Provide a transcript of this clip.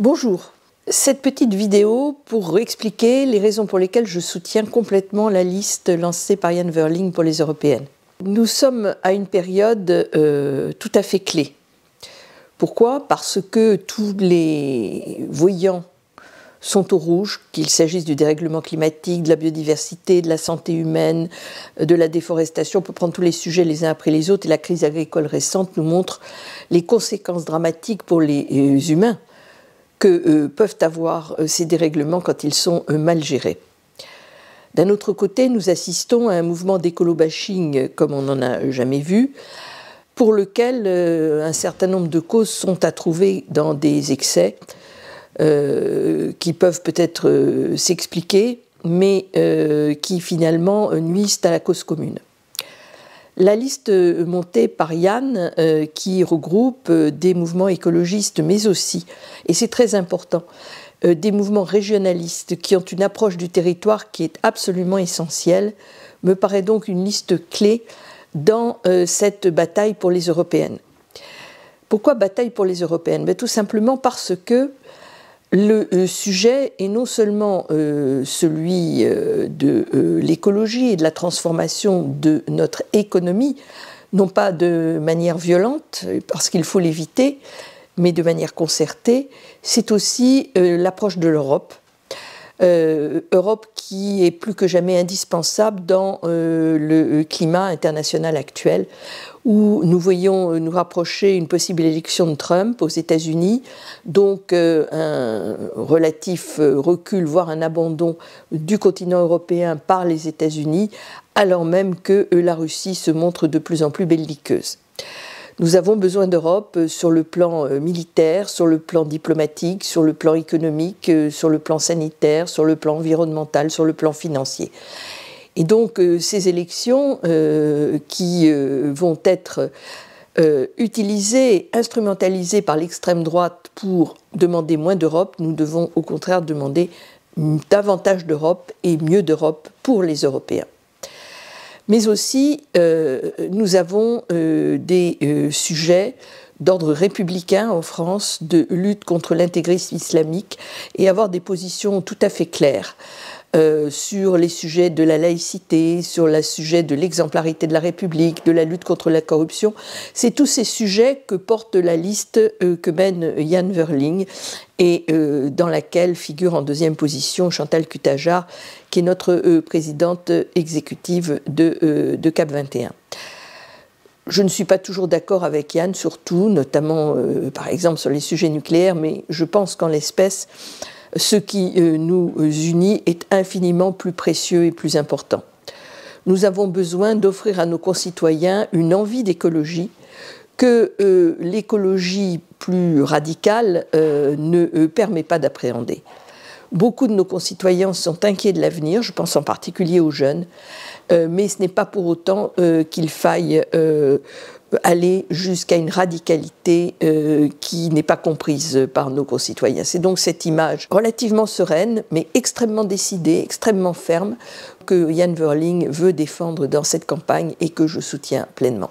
Bonjour. Cette petite vidéo pour expliquer les raisons pour lesquelles je soutiens complètement la liste lancée par Yann Verling pour les européennes. Nous sommes à une période euh, tout à fait clé. Pourquoi Parce que tous les voyants sont au rouge, qu'il s'agisse du dérèglement climatique, de la biodiversité, de la santé humaine, de la déforestation. On peut prendre tous les sujets les uns après les autres et la crise agricole récente nous montre les conséquences dramatiques pour les euh, humains que euh, peuvent avoir euh, ces dérèglements quand ils sont euh, mal gérés. D'un autre côté, nous assistons à un mouvement d'écolo-bashing comme on n'en a jamais vu, pour lequel un certain nombre de causes sont à trouver dans des excès qui peuvent peut-être s'expliquer, mais qui finalement nuisent à la cause commune. La liste montée par Yann, euh, qui regroupe euh, des mouvements écologistes, mais aussi, et c'est très important, euh, des mouvements régionalistes qui ont une approche du territoire qui est absolument essentielle, me paraît donc une liste clé dans cette bataille pour les européennes. Pourquoi bataille pour les européennes ben, Tout simplement parce que le euh, sujet est non seulement euh, celui euh, de l'écologie et de la transformation de notre économie, non pas de manière violente, parce qu'il faut l'éviter, mais de manière concertée, c'est aussi l'approche de l'Europe euh, Europe qui est plus que jamais indispensable dans euh, le euh, climat international actuel, où nous voyons nous rapprocher une possible élection de Trump aux États-Unis, donc un relatif recul, voire un abandon du continent européen par les États-Unis, alors même que la Russie se montre de plus en plus belliqueuse. Nous avons besoin d'Europe euh, sur le plan euh, militaire, sur le plan diplomatique, sur le plan économique, euh, sur le plan sanitaire, sur le plan environnemental, sur le plan financier. Et donc ces élections qui vont être utilisées, instrumentalisées par l'extrême droite pour demander moins d'Europe, nous devons au contraire demander mm, davantage d'Europe et mieux d'Europe pour les Européens mais aussi euh, nous avons euh, des euh, sujets d'ordre républicain en France de lutte contre l'intégrisme islamique et avoir des positions tout à fait claires. Euh, sur les sujets de la laïcité, sur le sujet de l'exemplarité de la République, de la lutte contre la corruption. C'est tous ces sujets que porte la liste euh, que mène Yann Verling et euh, dans laquelle figure en deuxième position Chantal Cutajar, qui est notre présidente exécutive de, Cap 21 je ne suis pas toujours d'accord avec Yann, surtout, notamment par exemple sur les sujets nucléaires, mais je pense qu'en l'espèce, ce qui euh, nous unit est infiniment plus précieux et plus important. Nous avons besoin d'offrir à nos concitoyens une envie d'écologie que euh, l'écologie plus radicale euh, ne permet pas d'appréhender. Beaucoup de nos concitoyens sont inquiets de l'avenir, je pense en particulier aux jeunes, mais ce n'est pas pour autant qu'il faille aller jusqu'à une radicalité euh, qui n'est pas comprise par nos concitoyens. C'est donc cette image relativement sereine, mais extrêmement décidée, extrêmement ferme, que Yann Verling veut défendre dans cette campagne et que je soutiens pleinement.